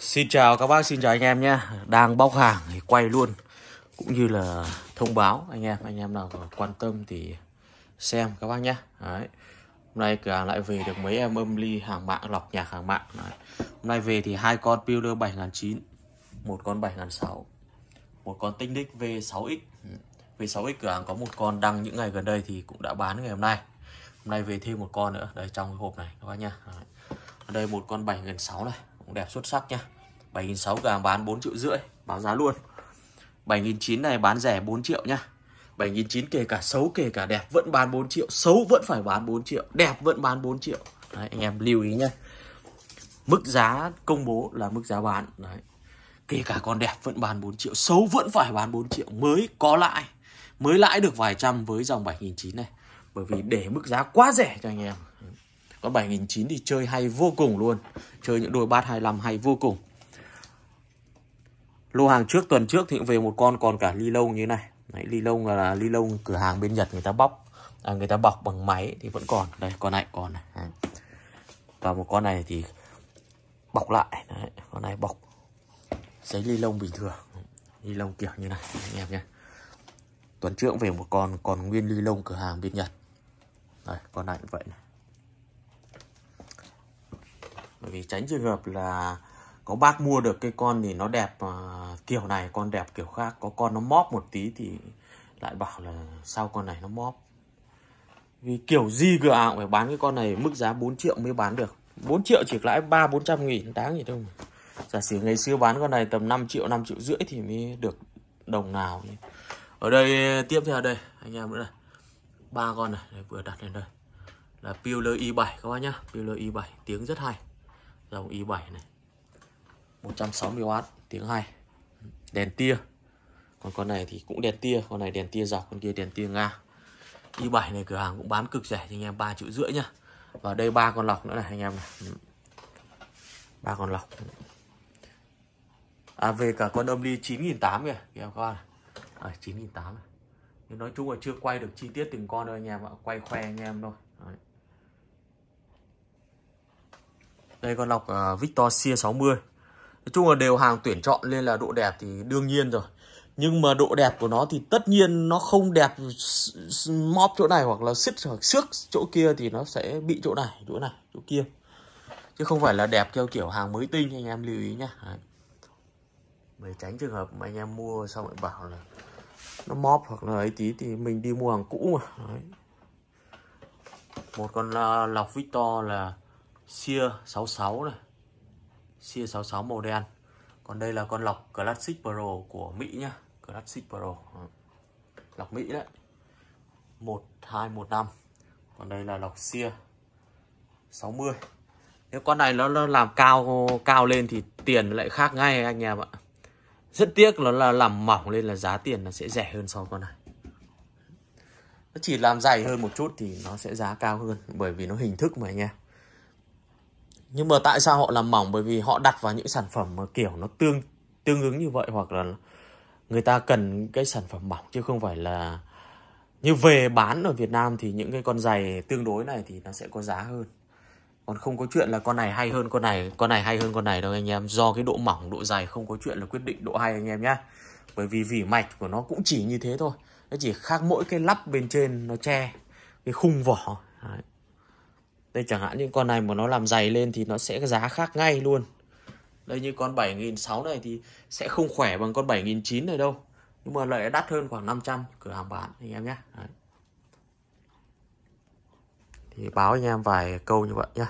Xin chào các bác, xin chào anh em nhé Đang bóc hàng thì quay luôn Cũng như là thông báo anh em Anh em nào quan tâm thì xem các bác nhé Đấy. Hôm nay cửa hàng lại về được mấy em âm ly hàng mạng, lọc nhạc hàng mạng Đấy. Hôm nay về thì hai con Peeler 7009 một con 7006 một con Tinh Đích V6X V6X cửa hàng có một con đăng những ngày gần đây thì cũng đã bán ngày hôm nay Hôm nay về thêm một con nữa Đây trong cái hộp này các bác nhá đây một con 7 gần 6 này cũng đẹp xuất sắc nha 7.600 càng bán 4 triệu rưỡi báo giá luôn 7.900 này bán rẻ 4 triệu nha 7.900 kể cả xấu kể cả đẹp vẫn bán 4 triệu xấu vẫn phải bán 4 triệu đẹp vẫn bán 4 triệu Đấy, anh em lưu ý nhé mức giá công bố là mức giá bán Đấy. kể cả con đẹp vẫn bán 4 triệu xấu vẫn phải bán 4 triệu mới có lãi mới lãi được vài trăm với dòng 7.900 này bởi vì để mức giá quá rẻ cho anh em con 7009 thì chơi hay vô cùng luôn chơi những đôi bát 25 hay vô cùng lô hàng trước tuần trước thì cũng về một con còn cả ly lông như thế này Đấy, ly lông là ly lông cửa hàng bên Nhật người ta bóc à, người ta bọc bằng máy thì vẫn còn đây con này còn này à. và một con này thì bọc lại Đấy, con này bọc giấy ly lông bình thường ly lông kiểu như này anh em nhé tuần trước cũng về một con còn nguyên ly lông cửa hàng bên Nhật đây con này cũng vậy này bởi vì tránh trường hợp là có bác mua được cái con thì nó đẹp ờ, kiểu này con đẹp kiểu khác có con nó móp một tí thì lại bảo là sao con này nó móp vì kiểu gì cửa ảo phải bán cái con này mức giá 4 triệu mới bán được 4 triệu chỉ lãi 3 400 nghìn đáng gì đâu giả sử ngày xưa bán con này tầm 5 triệu 5 triệu rưỡi thì mới được đồng nào ở đây tiếp theo đây anh em nữa này ba con này, này vừa đặt lên đây là Peeler i7 e các bác nhá Peeler i7 e tiếng rất hay dòng i7 này 160W tiếng hay đèn tia còn con này thì cũng đèn tia con này đèn tia dọc con kia đèn tia nga i7 này cửa hàng cũng bán cực rẻ cho anh em ba triệu rưỡi nhá và đây ba con lọc nữa này anh em này ba con lọc à về cả con âm ly 9.800 kìa kìa các bạn à, 9.800 nói chung là chưa quay được chi tiết từng con đâu anh em ạ quay khoe anh em thôi Đấy. đây con lọc uh, Victor Sia 60 nói chung là đều hàng tuyển chọn nên là độ đẹp thì đương nhiên rồi nhưng mà độ đẹp của nó thì tất nhiên nó không đẹp móp chỗ này hoặc là xít hoặc xước chỗ kia thì nó sẽ bị chỗ này chỗ này chỗ kia chứ không phải là đẹp theo kiểu hàng mới tinh anh em lưu ý nhá để tránh trường hợp mà anh em mua xong lại bảo là nó móp hoặc là ấy tí thì mình đi mua hàng cũ mà Đấy. một con à, lọc Victor là sia 66 này sia 66 màu đen còn đây là con lọc Classic Pro của Mỹ nhá Classic Pro ừ. lọc Mỹ đấy 1215 còn đây là lọc sia 60 nếu con này nó, nó làm cao cao lên thì tiền lại khác ngay anh em ạ rất tiếc nó là làm mỏng lên là giá tiền nó sẽ rẻ hơn so con này nó chỉ làm dày hơn một chút thì nó sẽ giá cao hơn bởi vì nó hình thức mà anh em nhưng mà tại sao họ làm mỏng bởi vì họ đặt vào những sản phẩm mà kiểu nó tương tương ứng như vậy hoặc là người ta cần cái sản phẩm mỏng chứ không phải là như về bán ở Việt Nam thì những cái con giày tương đối này thì nó sẽ có giá hơn còn không có chuyện là con này hay hơn con này con này hay hơn con này đâu anh em do cái độ mỏng độ dày không có chuyện là quyết định độ hay anh em nhé bởi vì vỉ mạch của nó cũng chỉ như thế thôi nó chỉ khác mỗi cái lắp bên trên nó che cái khung vỏ Đấy đây chẳng hạn như con này mà nó làm dày lên thì nó sẽ giá khác ngay luôn đây như con 7.600 này thì sẽ không khỏe bằng con 7.900 này đâu nhưng mà lại đắt hơn khoảng 500 cửa hàng bán anh em nhé Đấy. thì báo anh em vài câu như vậy nhá